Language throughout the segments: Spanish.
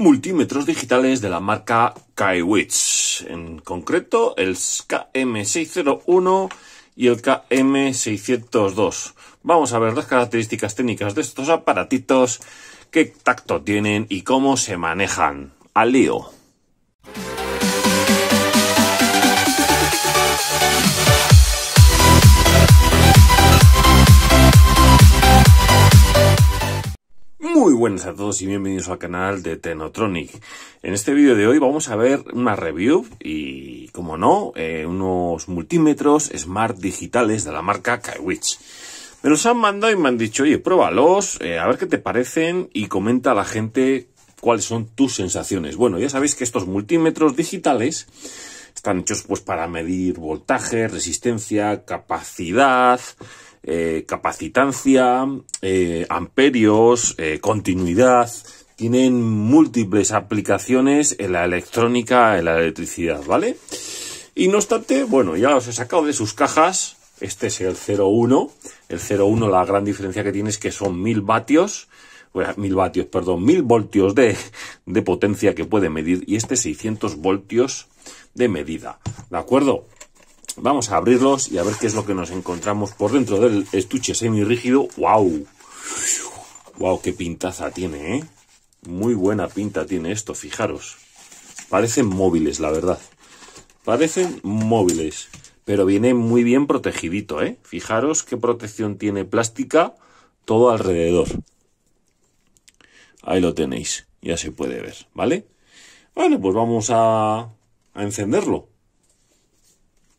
multímetros digitales de la marca Kaiwitz, en concreto el KM601 y el KM602. Vamos a ver las características técnicas de estos aparatitos, qué tacto tienen y cómo se manejan. Al lío. buenas a todos y bienvenidos al canal de Tenotronic. En este vídeo de hoy vamos a ver una review y, como no, eh, unos multímetros smart digitales de la marca Kaiwitch. Me los han mandado y me han dicho, oye, pruébalos, eh, a ver qué te parecen y comenta a la gente cuáles son tus sensaciones. Bueno, ya sabéis que estos multímetros digitales están hechos pues para medir voltaje, resistencia, capacidad, eh, capacitancia, eh, amperios, eh, continuidad, tienen múltiples aplicaciones en la electrónica, en la electricidad, ¿vale? Y no obstante, bueno, ya los he sacado de sus cajas, este es el 01, el 01 la gran diferencia que tiene es que son 1000 vatios, bueno, 1000 vatios, perdón, 1000 voltios de, de potencia que puede medir y este 600 voltios de medida, ¿de acuerdo? Vamos a abrirlos y a ver qué es lo que nos encontramos por dentro del estuche semirrígido. ¡Wow! ¡Wow! ¡Qué pintaza tiene, eh! Muy buena pinta tiene esto, fijaros. Parecen móviles, la verdad. Parecen móviles. Pero viene muy bien protegidito, ¿eh? Fijaros qué protección tiene plástica todo alrededor. Ahí lo tenéis. Ya se puede ver, ¿vale? Bueno, pues vamos a encenderlo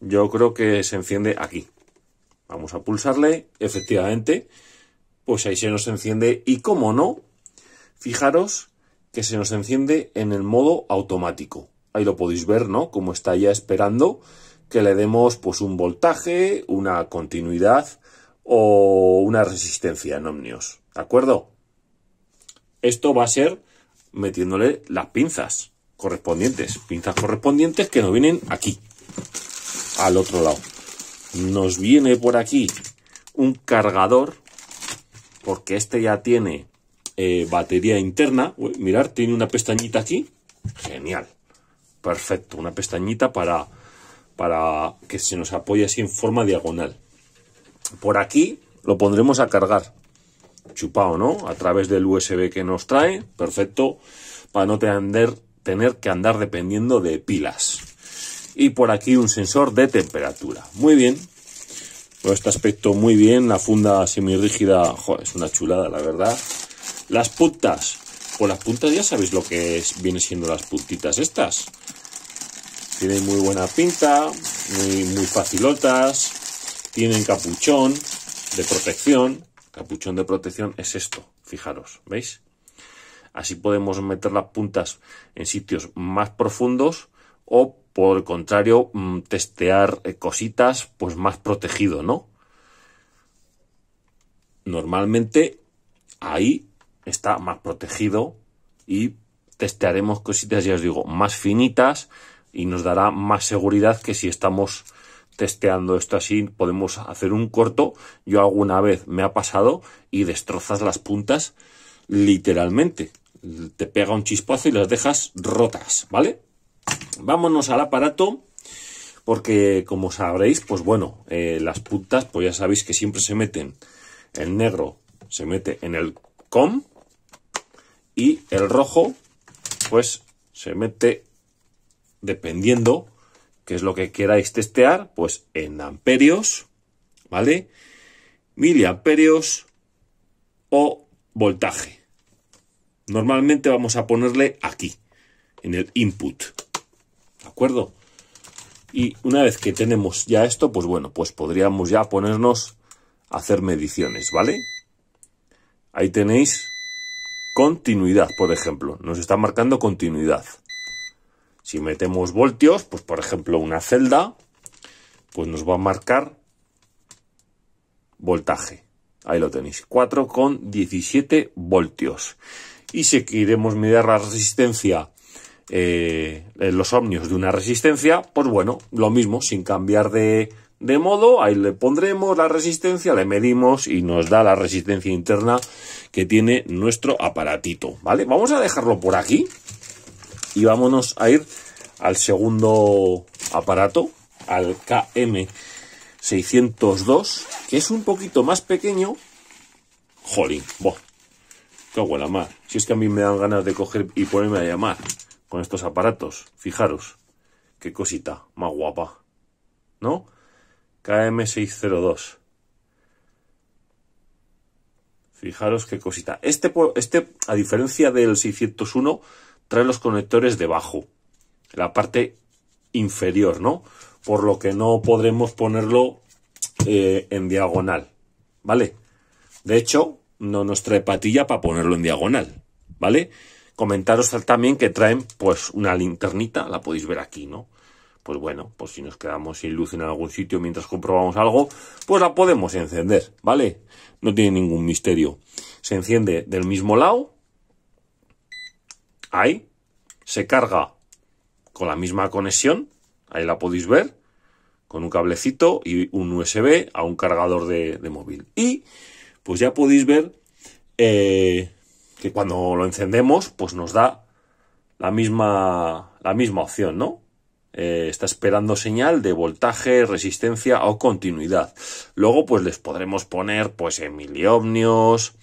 yo creo que se enciende aquí. Vamos a pulsarle, efectivamente, pues ahí se nos enciende y como no, fijaros que se nos enciende en el modo automático. Ahí lo podéis ver, ¿no? Como está ya esperando que le demos pues un voltaje, una continuidad o una resistencia en ómnios ¿de acuerdo? Esto va a ser metiéndole las pinzas correspondientes, pinzas correspondientes que nos vienen aquí al otro lado. Nos viene por aquí un cargador, porque este ya tiene eh, batería interna. mirar tiene una pestañita aquí. Genial. Perfecto, una pestañita para, para que se nos apoye así en forma diagonal. Por aquí lo pondremos a cargar. Chupado, ¿no? A través del USB que nos trae. Perfecto. Para no tener, tener que andar dependiendo de pilas y por aquí un sensor de temperatura. Muy bien, todo este aspecto muy bien, la funda semirrígida, joder, es una chulada la verdad. Las puntas, o las puntas ya sabéis lo que es, viene siendo las puntitas estas. Tienen muy buena pinta, muy, muy facilotas, tienen capuchón de protección. Capuchón de protección es esto, fijaros, ¿veis? Así podemos meter las puntas en sitios más profundos o por el contrario, mm, testear eh, cositas pues más protegido, ¿no? Normalmente ahí está más protegido y testearemos cositas, ya os digo, más finitas y nos dará más seguridad que si estamos testeando esto así podemos hacer un corto. Yo alguna vez me ha pasado y destrozas las puntas literalmente. Te pega un chispazo y las dejas rotas, ¿vale? Vámonos al aparato porque como sabréis, pues bueno, eh, las puntas, pues ya sabéis que siempre se meten, el negro se mete en el com y el rojo, pues se mete, dependiendo qué es lo que queráis testear, pues en amperios, ¿vale? Miliamperios o voltaje. Normalmente vamos a ponerle aquí, en el input. ¿De acuerdo? Y una vez que tenemos ya esto, pues bueno, pues podríamos ya ponernos a hacer mediciones, ¿vale? Ahí tenéis continuidad, por ejemplo. Nos está marcando continuidad. Si metemos voltios, pues por ejemplo una celda, pues nos va a marcar voltaje. Ahí lo tenéis, 4,17 voltios. Y si queremos medir la resistencia eh, los ómnios de una resistencia, pues bueno, lo mismo, sin cambiar de, modo, ahí le pondremos la resistencia, le medimos y nos da la resistencia interna que tiene nuestro aparatito, ¿vale? Vamos a dejarlo por aquí y vámonos a ir al segundo aparato, al KM602, que es un poquito más pequeño. Jolín, boh, qué buena mar. Si es que a mí me dan ganas de coger y ponerme a llamar con estos aparatos. Fijaros, qué cosita más guapa. ¿No? KM602. Fijaros qué cosita. Este, este, a diferencia del 601, trae los conectores debajo, la parte inferior, ¿no? Por lo que no podremos ponerlo eh, en diagonal, ¿vale? De hecho, no nos trae patilla para ponerlo en diagonal, ¿vale? Comentaros también que traen pues una linternita, la podéis ver aquí, ¿no? Pues bueno, pues si nos quedamos sin luz en algún sitio mientras comprobamos algo, pues la podemos encender, ¿vale? No tiene ningún misterio. Se enciende del mismo lado. Ahí. Se carga con la misma conexión. Ahí la podéis ver. Con un cablecito y un USB a un cargador de, de móvil. Y pues ya podéis ver... Eh, que cuando lo encendemos, pues nos da la misma, la misma opción, ¿no? Eh, está esperando señal de voltaje, resistencia o continuidad. Luego, pues les podremos poner, pues, en miliohmios,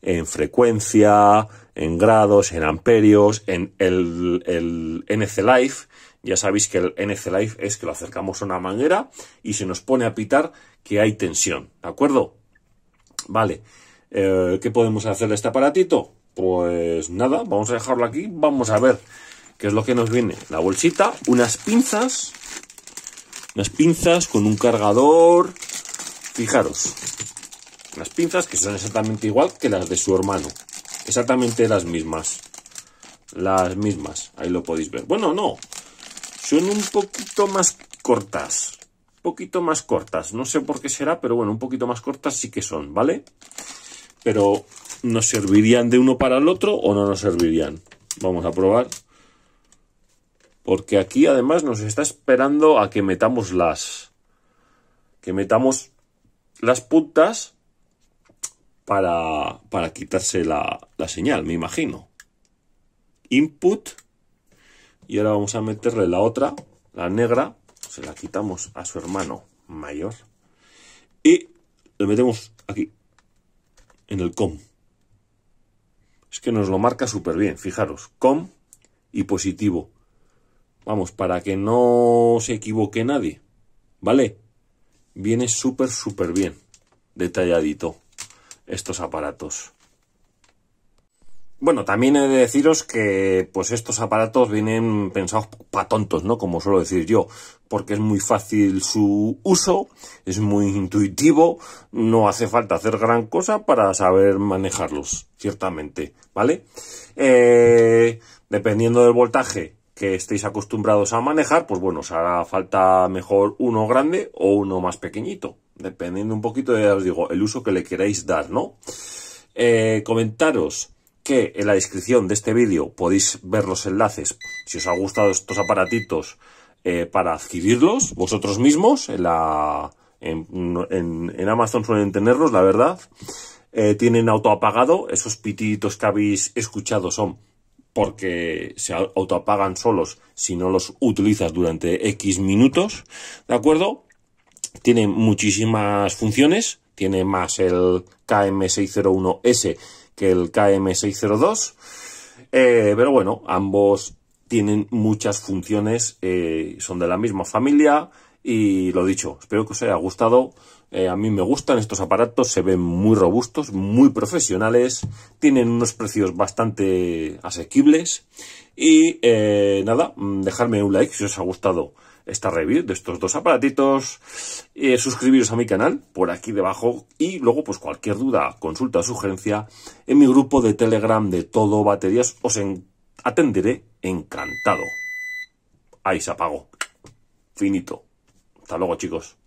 en frecuencia, en grados, en amperios, en el, NC Life. Ya sabéis que el NC Life es que lo acercamos a una manguera y se nos pone a pitar que hay tensión, ¿de acuerdo? Vale. Eh, ¿Qué podemos hacer de este aparatito? Pues nada, vamos a dejarlo aquí. Vamos a ver qué es lo que nos viene. La bolsita, unas pinzas. Unas pinzas con un cargador. Fijaros. Unas pinzas que son exactamente igual que las de su hermano. Exactamente las mismas. Las mismas. Ahí lo podéis ver. Bueno, no. Son un poquito más cortas. Un poquito más cortas. No sé por qué será, pero bueno, un poquito más cortas sí que son, ¿vale? Pero ¿Nos servirían de uno para el otro o no nos servirían? Vamos a probar. Porque aquí además nos está esperando a que metamos las... Que metamos las puntas para, quitarse la, la señal, me imagino. Input. Y ahora vamos a meterle la otra, la negra. Se la quitamos a su hermano mayor. Y le metemos aquí, en el com. Es que nos lo marca súper bien, fijaros, com y positivo. Vamos, para que no se equivoque nadie, ¿vale? Viene súper, súper bien, detalladito, estos aparatos. Bueno, también he de deciros que pues estos aparatos vienen pensados para tontos, ¿no? Como suelo decir yo, porque es muy fácil su uso, es muy intuitivo, no hace falta hacer gran cosa para saber manejarlos, ciertamente, ¿vale? Eh, dependiendo del voltaje que estéis acostumbrados a manejar, pues bueno, os hará falta mejor uno grande o uno más pequeñito, dependiendo un poquito, de os digo, el uso que le queráis dar, ¿no? Eh, comentaros en la descripción de este vídeo podéis ver los enlaces si os ha gustado estos aparatitos eh, para adquirirlos vosotros mismos. En, la, en, Amazon suelen tenerlos, la verdad. Eh, tienen autoapagado. Esos pititos que habéis escuchado son porque se autoapagan solos si no los utilizas durante X minutos. ¿De acuerdo? Tienen muchísimas funciones. Tiene más el KM601S que el KM602. Eh, pero bueno, ambos tienen muchas funciones, eh, son de la misma familia y lo dicho, espero que os haya gustado. Eh, a mí me gustan estos aparatos, se ven muy robustos, muy profesionales, tienen unos precios bastante asequibles y nada, mm, dejadme un like si os ha gustado esta review de estos dos aparatitos, eh, suscribiros a mi canal por aquí debajo y luego pues cualquier duda, consulta sugerencia en mi grupo de Telegram de todo baterías os atenderé encantado. Ahí se apagó. Finito. Hasta luego chicos.